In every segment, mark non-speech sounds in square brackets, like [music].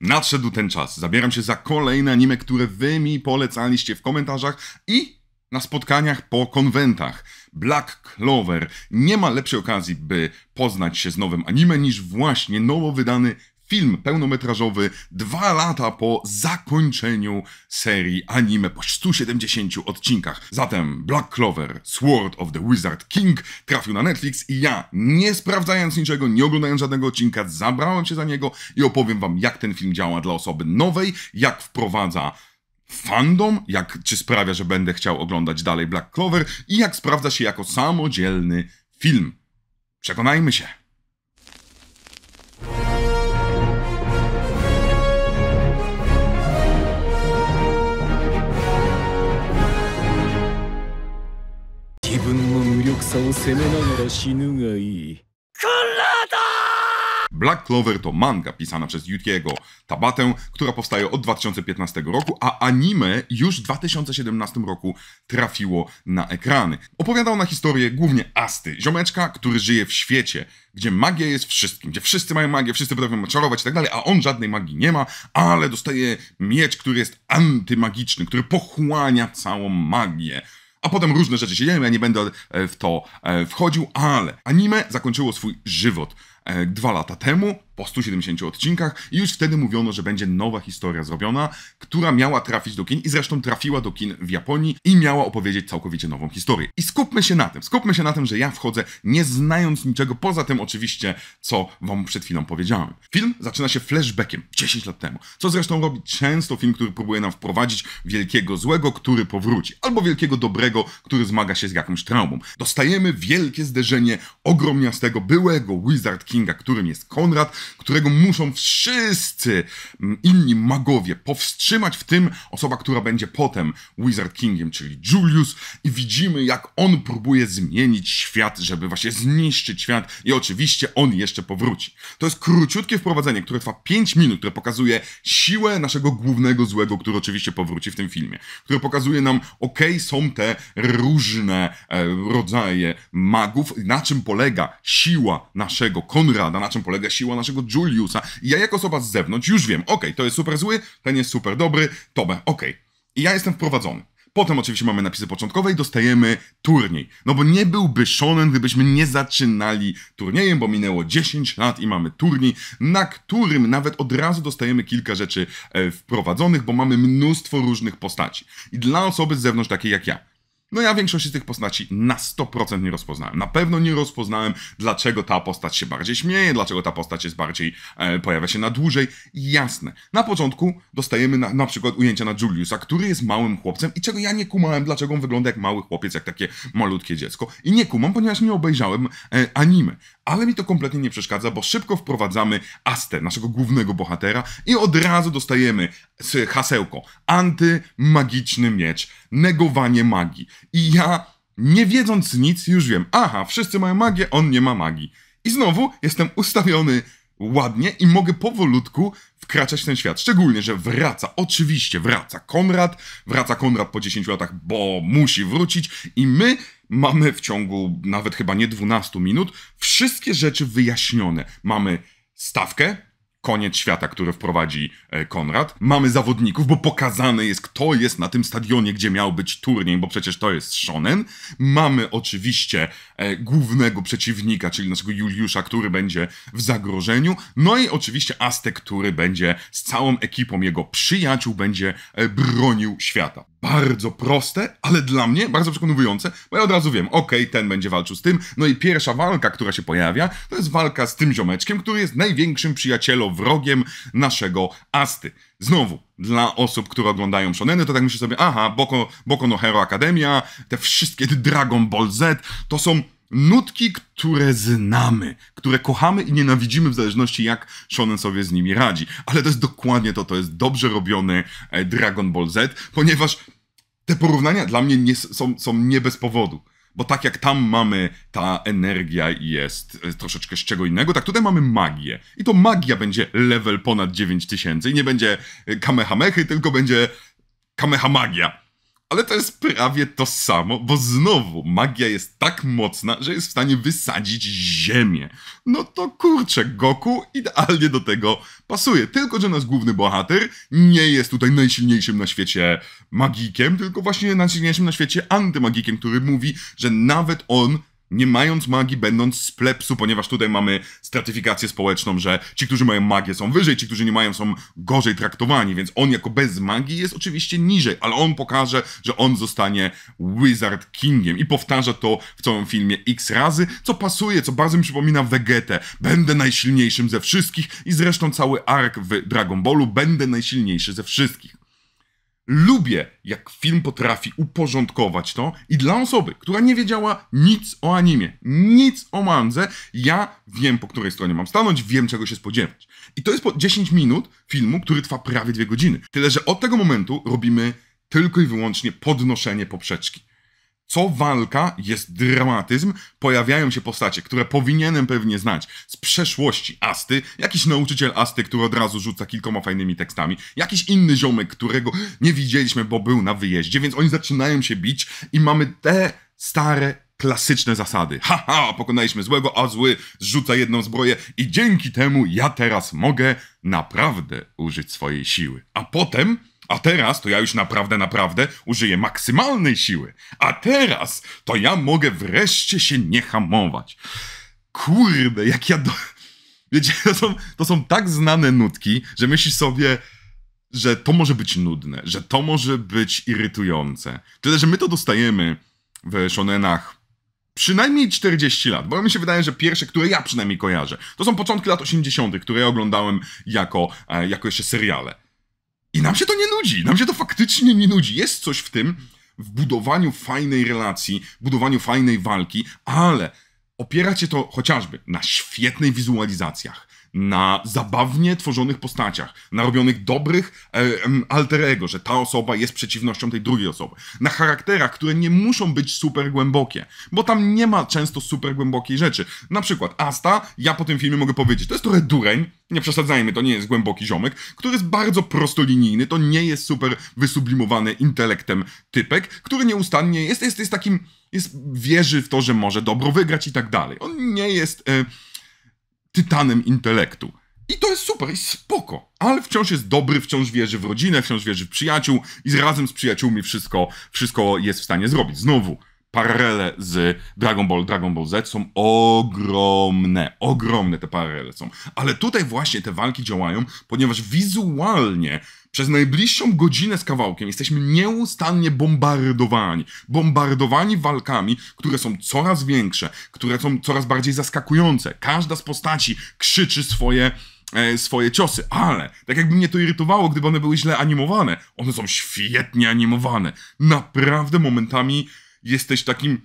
Nadszedł ten czas. Zabieram się za kolejne anime, które wy mi polecaliście w komentarzach i na spotkaniach po konwentach. Black Clover. Nie ma lepszej okazji, by poznać się z nowym anime niż właśnie nowo wydany film pełnometrażowy dwa lata po zakończeniu serii anime po 170 odcinkach. Zatem Black Clover Sword of the Wizard King trafił na Netflix i ja, nie sprawdzając niczego, nie oglądając żadnego odcinka, zabrałem się za niego i opowiem wam, jak ten film działa dla osoby nowej, jak wprowadza fandom, jak czy sprawia, że będę chciał oglądać dalej Black Clover i jak sprawdza się jako samodzielny film. Przekonajmy się. No Black Clover to manga pisana przez Yutiego Tabatę, która powstaje od 2015 roku, a anime już w 2017 roku trafiło na ekrany. Opowiada ona historię głównie Asty, ziomeczka, który żyje w świecie, gdzie magia jest wszystkim, gdzie wszyscy mają magię, wszyscy potrafią czarować i tak dalej, a on żadnej magii nie ma, ale dostaje miecz, który jest antymagiczny, który pochłania całą magię. A potem różne rzeczy się dzieją, ja nie będę e, w to e, wchodził, ale anime zakończyło swój żywot e, dwa lata temu po 170 odcinkach i już wtedy mówiono, że będzie nowa historia zrobiona, która miała trafić do kin i zresztą trafiła do kin w Japonii i miała opowiedzieć całkowicie nową historię. I skupmy się na tym, skupmy się na tym, że ja wchodzę nie znając niczego poza tym oczywiście, co wam przed chwilą powiedziałem. Film zaczyna się flashbackiem 10 lat temu, co zresztą robi często film, który próbuje nam wprowadzić wielkiego złego, który powróci, albo wielkiego dobrego, który zmaga się z jakąś traumą. Dostajemy wielkie zderzenie ogromniastego byłego Wizard Kinga, którym jest Konrad, którego muszą wszyscy mm, inni magowie powstrzymać, w tym osoba, która będzie potem Wizard Kingiem, czyli Julius. I widzimy, jak on próbuje zmienić świat, żeby właśnie zniszczyć świat. I oczywiście on jeszcze powróci. To jest króciutkie wprowadzenie, które trwa 5 minut, które pokazuje siłę naszego głównego złego, który oczywiście powróci w tym filmie. Które pokazuje nam, ok, są te różne e, rodzaje magów, na czym polega siła naszego Konrada, na czym polega siła naszego naszego Juliusa. I ja jako osoba z zewnątrz już wiem, okej, okay, to jest super zły, ten jest super dobry, Tobe, okej. Okay. I ja jestem wprowadzony. Potem oczywiście mamy napisy początkowe i dostajemy turniej. No bo nie byłby shonen, gdybyśmy nie zaczynali turniejem, bo minęło 10 lat i mamy turniej, na którym nawet od razu dostajemy kilka rzeczy e, wprowadzonych, bo mamy mnóstwo różnych postaci. I dla osoby z zewnątrz, takiej jak ja, no ja większości tych postaci na 100% nie rozpoznałem. Na pewno nie rozpoznałem, dlaczego ta postać się bardziej śmieje, dlaczego ta postać jest bardziej, e, pojawia się na dłużej. Jasne. Na początku dostajemy na, na przykład ujęcia na Juliusa, który jest małym chłopcem i czego ja nie kumałem, dlaczego on wygląda jak mały chłopiec, jak takie malutkie dziecko. I nie kumam, ponieważ nie obejrzałem e, anime. Ale mi to kompletnie nie przeszkadza, bo szybko wprowadzamy Astę, naszego głównego bohatera i od razu dostajemy hasełko antymagiczny miecz, negowanie magii i ja, nie wiedząc nic, już wiem, aha, wszyscy mają magię, on nie ma magii. I znowu jestem ustawiony ładnie i mogę powolutku wkraczać w ten świat. Szczególnie, że wraca, oczywiście wraca Konrad, wraca Konrad po 10 latach, bo musi wrócić i my mamy w ciągu nawet chyba nie 12 minut wszystkie rzeczy wyjaśnione. Mamy stawkę, koniec świata, które wprowadzi e, Konrad. Mamy zawodników, bo pokazane jest, kto jest na tym stadionie, gdzie miał być turniej, bo przecież to jest Shonen. Mamy oczywiście e, głównego przeciwnika, czyli naszego Juliusza, który będzie w zagrożeniu. No i oczywiście Aztek, który będzie z całą ekipą jego przyjaciół będzie e, bronił świata bardzo proste, ale dla mnie bardzo przekonujące, bo ja od razu wiem, okej, okay, ten będzie walczył z tym. No i pierwsza walka, która się pojawia, to jest walka z tym ziomeczkiem, który jest największym przyjacielem, wrogiem naszego Asty. Znowu, dla osób, które oglądają Shonen, to tak myślę sobie, aha, Boko, Boko no Hero Academia, te wszystkie Dragon Ball Z, to są nutki, które znamy, które kochamy i nienawidzimy w zależności jak Shonen sobie z nimi radzi. Ale to jest dokładnie to, to jest dobrze robiony e, Dragon Ball Z, ponieważ te porównania dla mnie nie, są, są nie bez powodu. Bo tak jak tam mamy, ta energia jest e, troszeczkę z czego innego, tak tutaj mamy magię. I to magia będzie level ponad 9000 i nie będzie e, kamehamechy, tylko będzie kamehamagia. Ale to jest prawie to samo, bo znowu magia jest tak mocna, że jest w stanie wysadzić ziemię. No to kurczę, Goku idealnie do tego pasuje. Tylko, że nasz główny bohater nie jest tutaj najsilniejszym na świecie magikiem, tylko właśnie najsilniejszym na świecie antymagikiem, który mówi, że nawet on nie mając magii, będąc z plepsu, ponieważ tutaj mamy stratyfikację społeczną, że ci, którzy mają magię są wyżej, ci, którzy nie mają są gorzej traktowani, więc on jako bez magii jest oczywiście niżej, ale on pokaże, że on zostanie Wizard Kingiem i powtarza to w całym filmie x razy, co pasuje, co bardzo mi przypomina Vegetę. Będę najsilniejszym ze wszystkich i zresztą cały ark w Dragon Ballu będę najsilniejszy ze wszystkich. Lubię, jak film potrafi uporządkować to i dla osoby, która nie wiedziała nic o animie, nic o mandze, ja wiem, po której stronie mam stanąć, wiem, czego się spodziewać. I to jest po 10 minut filmu, który trwa prawie 2 godziny. Tyle, że od tego momentu robimy tylko i wyłącznie podnoszenie poprzeczki co walka jest dramatyzm, pojawiają się postacie, które powinienem pewnie znać z przeszłości Asty, jakiś nauczyciel Asty, który od razu rzuca kilkoma fajnymi tekstami, jakiś inny ziomek, którego nie widzieliśmy, bo był na wyjeździe, więc oni zaczynają się bić i mamy te stare klasyczne zasady. Haha, ha, pokonaliśmy złego, a zły zrzuca jedną zbroję i dzięki temu ja teraz mogę naprawdę użyć swojej siły. A potem a teraz to ja już naprawdę, naprawdę użyję maksymalnej siły. A teraz to ja mogę wreszcie się nie hamować. Kurde, jak ja do... [laughs] Wiecie, to są, to są tak znane nutki, że myślisz sobie, że to może być nudne, że to może być irytujące. Tyle, że my to dostajemy w shonenach przynajmniej 40 lat, bo mi się wydaje, że pierwsze, które ja przynajmniej kojarzę, to są początki lat 80., które ja oglądałem jako, e, jako jeszcze seriale. I nam się to nie nudzi, nam się to faktycznie nie nudzi. Jest coś w tym, w budowaniu fajnej relacji, budowaniu fajnej walki, ale opiera się to chociażby na świetnej wizualizacjach, na zabawnie tworzonych postaciach, na robionych dobrych e, alter ego, że ta osoba jest przeciwnością tej drugiej osoby, na charakterach, które nie muszą być super głębokie, bo tam nie ma często super głębokiej rzeczy. Na przykład Asta, ja po tym filmie mogę powiedzieć, to jest trochę dureń, nie przesadzajmy, to nie jest głęboki ziomek, który jest bardzo prostolinijny, to nie jest super wysublimowany intelektem typek, który nieustannie jest, jest, jest takim, jest, wierzy w to, że może dobro wygrać i tak dalej. On nie jest... E, tytanem intelektu. I to jest super, jest spoko, ale wciąż jest dobry, wciąż wierzy w rodzinę, wciąż wierzy w przyjaciół i razem z przyjaciółmi wszystko, wszystko jest w stanie zrobić. Znowu, paralele z Dragon Ball, Dragon Ball Z są ogromne, ogromne te paralele są. Ale tutaj właśnie te walki działają, ponieważ wizualnie przez najbliższą godzinę z kawałkiem jesteśmy nieustannie bombardowani. Bombardowani walkami, które są coraz większe, które są coraz bardziej zaskakujące. Każda z postaci krzyczy swoje e, swoje ciosy, ale tak jakby mnie to irytowało, gdyby one były źle animowane. One są świetnie animowane. Naprawdę momentami jesteś takim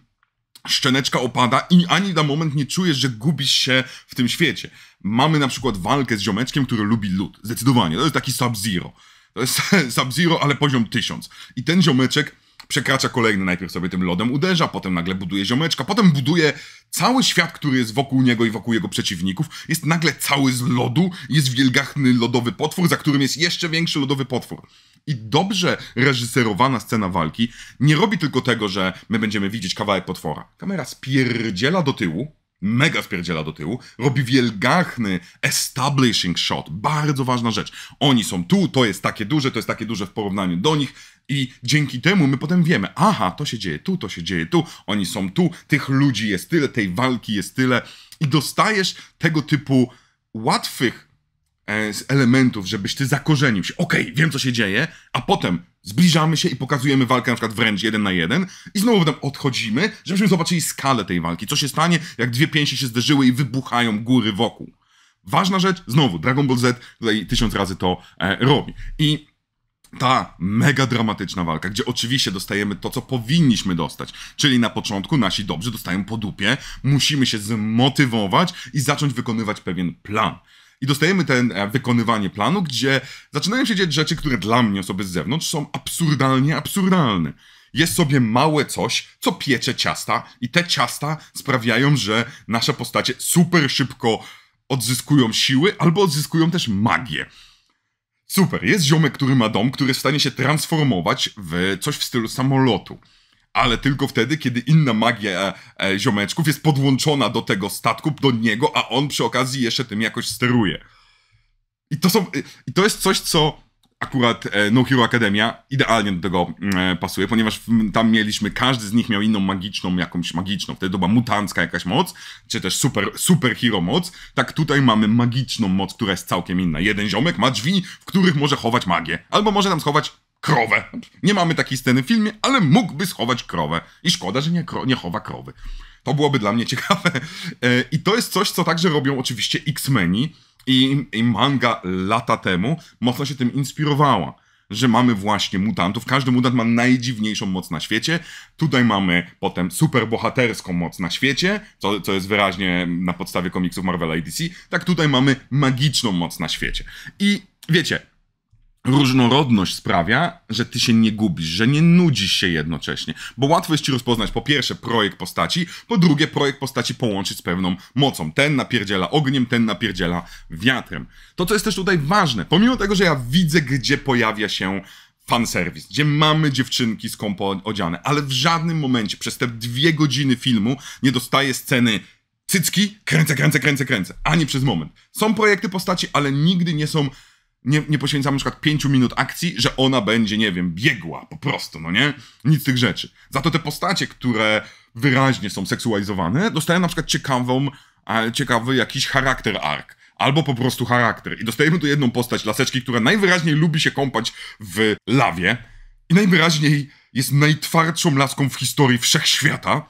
szczeneczka opada i ani na moment nie czujesz, że gubisz się w tym świecie. Mamy na przykład walkę z ziomeczkiem, który lubi lód. Zdecydowanie. To jest taki Sub-Zero. To jest [laughs] Sub-Zero, ale poziom 1000. I ten ziomeczek przekracza kolejny, najpierw sobie tym lodem uderza, potem nagle buduje ziomeczka, potem buduje cały świat, który jest wokół niego i wokół jego przeciwników. Jest nagle cały z lodu, jest wielgachny lodowy potwór, za którym jest jeszcze większy lodowy potwór i dobrze reżyserowana scena walki nie robi tylko tego, że my będziemy widzieć kawałek potwora. Kamera spierdziela do tyłu, mega spierdziela do tyłu, robi wielgachny establishing shot. Bardzo ważna rzecz. Oni są tu, to jest takie duże, to jest takie duże w porównaniu do nich i dzięki temu my potem wiemy, aha, to się dzieje tu, to się dzieje tu, oni są tu, tych ludzi jest tyle, tej walki jest tyle i dostajesz tego typu łatwych E, z elementów, żebyś ty zakorzenił się. Okej, okay, wiem co się dzieje, a potem zbliżamy się i pokazujemy walkę na przykład wręcz jeden na jeden i znowu potem odchodzimy, żebyśmy zobaczyli skalę tej walki. Co się stanie, jak dwie pięści się zderzyły i wybuchają góry wokół. Ważna rzecz, znowu, Dragon Ball Z tutaj tysiąc razy to e, robi. I ta mega dramatyczna walka, gdzie oczywiście dostajemy to, co powinniśmy dostać. Czyli na początku nasi dobrzy dostają po dupie, musimy się zmotywować i zacząć wykonywać pewien plan. I dostajemy ten e, wykonywanie planu, gdzie zaczynają się dziać rzeczy, które dla mnie, osoby z zewnątrz, są absurdalnie absurdalne jest sobie małe coś, co piecze ciasta, i te ciasta sprawiają, że nasze postacie super szybko odzyskują siły albo odzyskują też magię. Super, jest ziomek, który ma dom, który jest w stanie się transformować w coś w stylu samolotu ale tylko wtedy, kiedy inna magia e, e, ziomeczków jest podłączona do tego statku, do niego, a on przy okazji jeszcze tym jakoś steruje. I to, są, y, i to jest coś, co akurat e, No Hero Academia idealnie do tego mm, e, pasuje, ponieważ tam mieliśmy, każdy z nich miał inną magiczną, jakąś magiczną, wtedy to była mutancka jakaś moc, czy też super, super hero moc, tak tutaj mamy magiczną moc, która jest całkiem inna. Jeden ziomek ma drzwi, w których może chować magię, albo może tam schować krowę. Nie mamy takiej sceny w filmie, ale mógłby schować krowę. I szkoda, że nie, nie chowa krowy. To byłoby dla mnie [laughs] ciekawe. E, I to jest coś, co także robią oczywiście X-Meni i, i manga lata temu mocno się tym inspirowała że mamy właśnie mutantów. Każdy mutant ma najdziwniejszą moc na świecie. Tutaj mamy potem superbohaterską moc na świecie, co, co jest wyraźnie na podstawie komiksów Marvela i DC. Tak tutaj mamy magiczną moc na świecie. I wiecie, różnorodność sprawia, że ty się nie gubisz, że nie nudzisz się jednocześnie, bo łatwo jest ci rozpoznać po pierwsze projekt postaci, po drugie projekt postaci połączyć z pewną mocą. Ten napierdziela ogniem, ten napierdziela wiatrem. To, co jest też tutaj ważne, pomimo tego, że ja widzę, gdzie pojawia się fanserwis, gdzie mamy dziewczynki skąpo odziane, ale w żadnym momencie przez te dwie godziny filmu nie dostaję sceny cycki, kręcę, kręcę, kręcę, kręcę, ani przez moment. Są projekty postaci, ale nigdy nie są nie, nie poświęcamy na przykład 5 minut akcji, że ona będzie, nie wiem, biegła po prostu, no nie? Nic tych rzeczy. Za to te postacie, które wyraźnie są seksualizowane, dostają na przykład ciekawą, ciekawy jakiś charakter ark. Albo po prostu charakter. I dostajemy tu jedną postać laseczki, która najwyraźniej lubi się kąpać w lawie i najwyraźniej jest najtwardszą laską w historii wszechświata.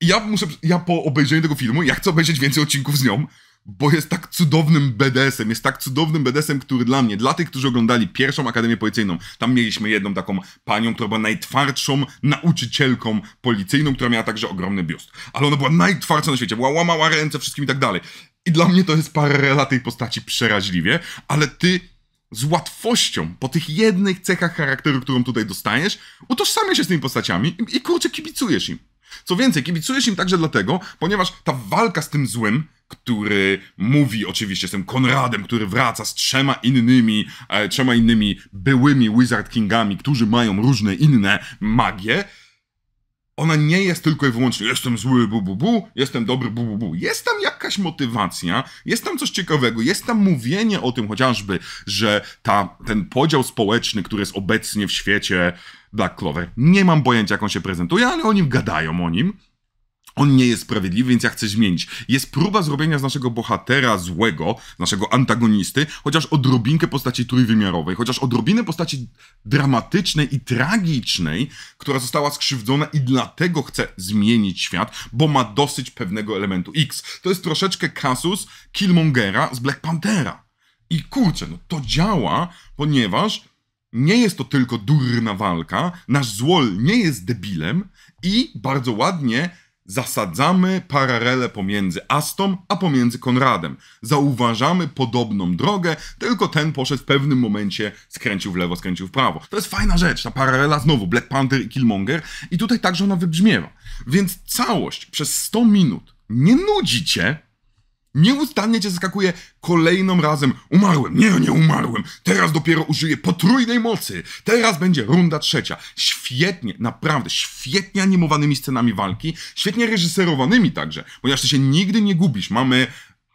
I ja muszę, ja po obejrzeniu tego filmu, ja chcę obejrzeć więcej odcinków z nią, bo jest tak cudownym BDS-em, jest tak cudownym BDS-em, który dla mnie, dla tych, którzy oglądali pierwszą Akademię Policyjną, tam mieliśmy jedną taką panią, która była najtwardszą nauczycielką policyjną, która miała także ogromny biust. Ale ona była najtwardsza na świecie, była łamała ręce wszystkim i tak dalej. I dla mnie to jest paralela tej postaci przeraźliwie, ale ty z łatwością, po tych jednych cechach charakteru, którą tutaj dostajesz, utożsamiasz się z tymi postaciami i, i kurczę, kibicujesz im. Co więcej, kibicujesz im także dlatego, ponieważ ta walka z tym złym który mówi oczywiście z tym Konradem, który wraca z trzema innymi, e, trzema innymi byłymi Wizard Kingami, którzy mają różne inne magie, ona nie jest tylko i wyłącznie jestem zły, bu, bu, bu, jestem dobry, bu, bu, bu. Jest tam jakaś motywacja, jest tam coś ciekawego, jest tam mówienie o tym chociażby, że ta, ten podział społeczny, który jest obecnie w świecie Black Clover, nie mam pojęcia jak on się prezentuje, ale o nim gadają, o nim on nie jest sprawiedliwy, więc ja chcę zmienić. Jest próba zrobienia z naszego bohatera złego, naszego antagonisty, chociaż odrobinkę postaci trójwymiarowej, chociaż odrobinę postaci dramatycznej i tragicznej, która została skrzywdzona i dlatego chce zmienić świat, bo ma dosyć pewnego elementu X. To jest troszeczkę kasus Killmongera z Black Panthera. I kurczę, no to działa, ponieważ nie jest to tylko durna walka, nasz złol nie jest debilem i bardzo ładnie Zasadzamy paralele pomiędzy Astą a pomiędzy Konradem. Zauważamy podobną drogę, tylko ten poszedł w pewnym momencie, skręcił w lewo, skręcił w prawo. To jest fajna rzecz, ta paralela znowu, Black Panther i Killmonger i tutaj także ona wybrzmiewa. Więc całość przez 100 minut nie nudzi cię, Nieustannie cię zaskakuje kolejnym razem. Umarłem, nie, nie umarłem. Teraz dopiero użyję potrójnej mocy. Teraz będzie runda trzecia. Świetnie, naprawdę, świetnie animowanymi scenami walki, świetnie reżyserowanymi także, ponieważ ty się nigdy nie gubisz. Mamy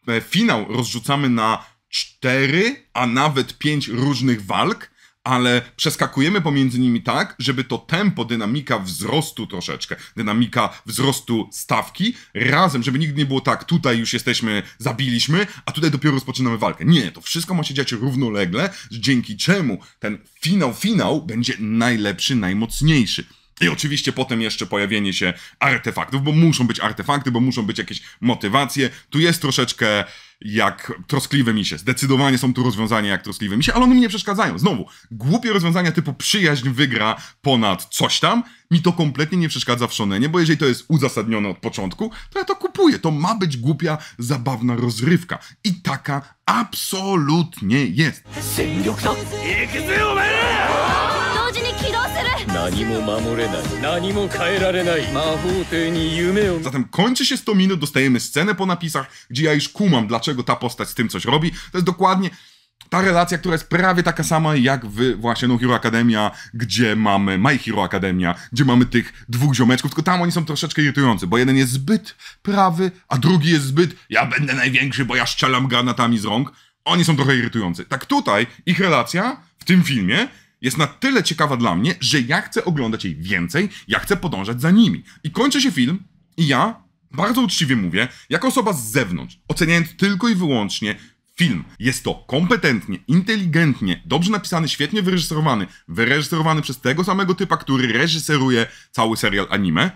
e, finał, rozrzucamy na cztery, a nawet pięć różnych walk ale przeskakujemy pomiędzy nimi tak, żeby to tempo, dynamika wzrostu troszeczkę, dynamika wzrostu stawki razem, żeby nigdy nie było tak, tutaj już jesteśmy, zabiliśmy, a tutaj dopiero rozpoczynamy walkę. Nie, to wszystko ma się dziać równolegle, dzięki czemu ten finał, finał będzie najlepszy, najmocniejszy. I oczywiście potem jeszcze pojawienie się artefaktów, bo muszą być artefakty, bo muszą być jakieś motywacje. Tu jest troszeczkę jak troskliwe misie. Zdecydowanie są tu rozwiązania jak troskliwe misie, ale one mi nie przeszkadzają. Znowu, głupie rozwiązania typu przyjaźń wygra ponad coś tam, mi to kompletnie nie przeszkadza w szonenie, bo jeżeli to jest uzasadnione od początku, to ja to kupuję. To ma być głupia, zabawna rozrywka. I taka absolutnie jest. 起動する何も守れない何も変えられない魔法帝に夢を Zatem kończy się 100 minut, dostajemy scenę po napisach, gdzie ja już kumam, dlaczego ta postać z tym coś robi. To jest dokładnie ta relacja, która jest prawie taka sama jak w właśnie No Hero Academia, gdzie mamy My Hero Academia, gdzie mamy tych dwóch ziomeczków, tylko tam oni są troszeczkę irytujący, bo jeden jest zbyt prawy, a drugi jest zbyt ja będę największy, bo ja strzelam granatami z rąk. Oni są trochę irytujący. Tak tutaj ich relacja w tym filmie jest na tyle ciekawa dla mnie, że ja chcę oglądać jej więcej, ja chcę podążać za nimi. I kończy się film i ja bardzo uczciwie mówię, jako osoba z zewnątrz, oceniając tylko i wyłącznie film. Jest to kompetentnie, inteligentnie, dobrze napisany, świetnie wyreżyserowany, wyreżyserowany przez tego samego typa, który reżyseruje cały serial anime.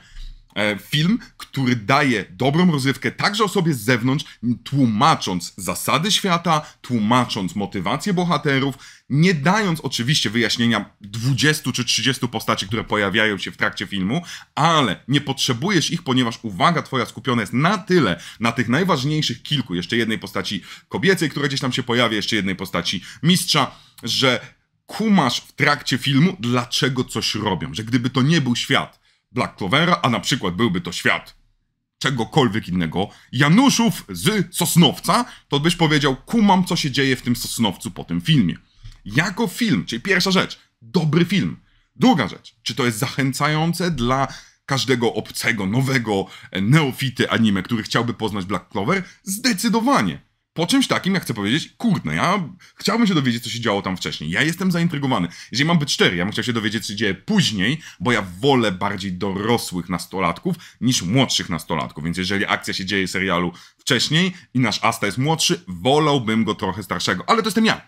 E, film, który daje dobrą rozrywkę także osobie z zewnątrz, tłumacząc zasady świata, tłumacząc motywacje bohaterów, nie dając oczywiście wyjaśnienia 20 czy 30 postaci, które pojawiają się w trakcie filmu, ale nie potrzebujesz ich, ponieważ uwaga twoja skupiona jest na tyle na tych najważniejszych kilku, jeszcze jednej postaci kobiecej, która gdzieś tam się pojawia, jeszcze jednej postaci mistrza, że kumasz w trakcie filmu, dlaczego coś robią, że gdyby to nie był świat, Black Clovera, a na przykład byłby to świat czegokolwiek innego, Januszów z Sosnowca, to byś powiedział, kumam, co się dzieje w tym Sosnowcu po tym filmie. Jako film, czyli pierwsza rzecz, dobry film. Druga rzecz, czy to jest zachęcające dla każdego obcego, nowego neofity anime, który chciałby poznać Black Clover? Zdecydowanie po czymś takim, ja chcę powiedzieć, kurde, ja chciałbym się dowiedzieć, co się działo tam wcześniej. Ja jestem zaintrygowany. Jeżeli mam być szczery, ja bym chciał się dowiedzieć, co się dzieje później, bo ja wolę bardziej dorosłych nastolatków niż młodszych nastolatków. Więc jeżeli akcja się dzieje w serialu wcześniej i nasz Asta jest młodszy, wolałbym go trochę starszego. Ale to jestem ja.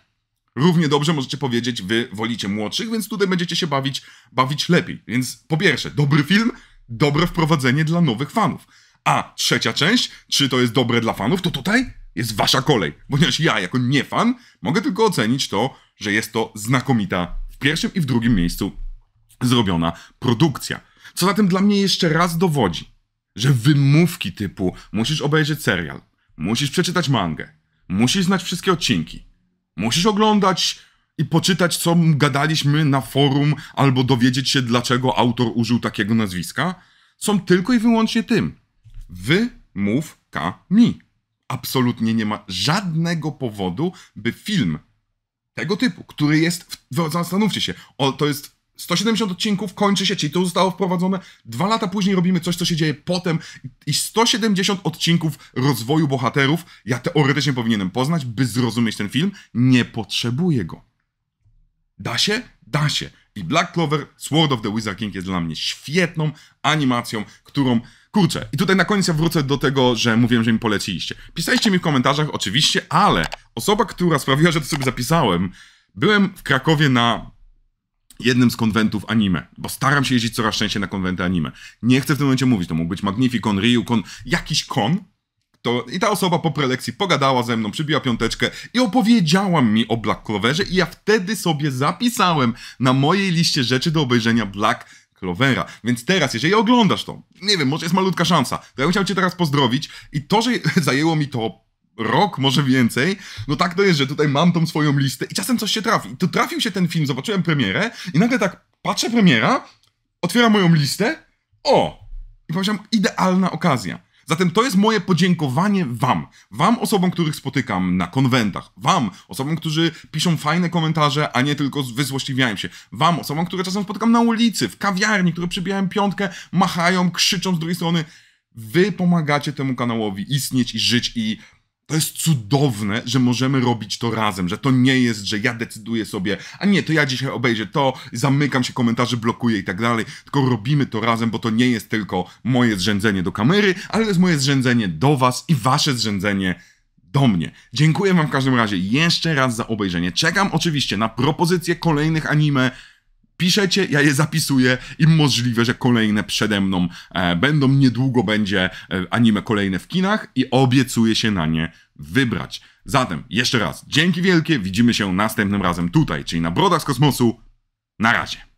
Równie dobrze możecie powiedzieć, wy wolicie młodszych, więc tutaj będziecie się bawić, bawić lepiej. Więc po pierwsze, dobry film, dobre wprowadzenie dla nowych fanów. A trzecia część, czy to jest dobre dla fanów, to tutaj jest wasza kolej. Ponieważ ja, jako niefan, mogę tylko ocenić to, że jest to znakomita w pierwszym i w drugim miejscu zrobiona produkcja. Co zatem dla mnie jeszcze raz dowodzi, że wymówki typu musisz obejrzeć serial, musisz przeczytać mangę, musisz znać wszystkie odcinki, musisz oglądać i poczytać, co gadaliśmy na forum, albo dowiedzieć się, dlaczego autor użył takiego nazwiska, są tylko i wyłącznie tym. Wymówkami absolutnie nie ma żadnego powodu, by film tego typu, który jest, w, zastanówcie się, o, to jest 170 odcinków, kończy się, czyli to zostało wprowadzone, dwa lata później robimy coś, co się dzieje potem i 170 odcinków rozwoju bohaterów, ja teoretycznie powinienem poznać, by zrozumieć ten film, nie potrzebuję go. Da się? Da się. I Black Clover Sword of the Wizard King jest dla mnie świetną animacją, którą Kurczę, i tutaj na koniec ja wrócę do tego, że mówiłem, że mi poleciliście. Pisaliście mi w komentarzach, oczywiście, ale osoba, która sprawiła, że to sobie zapisałem, byłem w Krakowie na jednym z konwentów anime, bo staram się jeździć coraz częściej na konwenty anime. Nie chcę w tym momencie mówić, to mógł być Magnificon, Ryukon, jakiś kon, to, I ta osoba po prelekcji pogadała ze mną, przybiła piąteczkę i opowiedziała mi o Black Cloverze i ja wtedy sobie zapisałem na mojej liście rzeczy do obejrzenia Black Clovera. Więc teraz, jeżeli oglądasz to, nie wiem, może jest malutka szansa, to ja bym chciał cię teraz pozdrowić i to, że [laughs] zajęło mi to rok, może więcej, no tak to jest, że tutaj mam tą swoją listę i czasem coś się trafi. I tu trafił się ten film, zobaczyłem premierę i nagle tak patrzę premiera, otwieram moją listę, o! I powiedziałem, idealna okazja. Zatem to jest moje podziękowanie Wam. Wam, osobom, których spotykam na konwentach. Wam, osobom, którzy piszą fajne komentarze, a nie tylko wyzłośliwiają się. Wam, osobom, które czasem spotykam na ulicy, w kawiarni, które przybijają piątkę, machają, krzyczą z drugiej strony. Wy pomagacie temu kanałowi istnieć i żyć i to jest cudowne, że możemy robić to razem, że to nie jest, że ja decyduję sobie, a nie, to ja dzisiaj obejrzę to, zamykam się, komentarze blokuję i tak dalej, tylko robimy to razem, bo to nie jest tylko moje zrzędzenie do kamery, ale to jest moje zrzędzenie do was i wasze zrzędzenie do mnie. Dziękuję wam w każdym razie jeszcze raz za obejrzenie. Czekam oczywiście na propozycje kolejnych anime, piszecie, ja je zapisuję i możliwe, że kolejne przede mną e, będą. Niedługo będzie e, anime kolejne w kinach i obiecuję się na nie wybrać. Zatem, jeszcze raz, dzięki wielkie, widzimy się następnym razem tutaj, czyli na Brodach z Kosmosu. Na razie.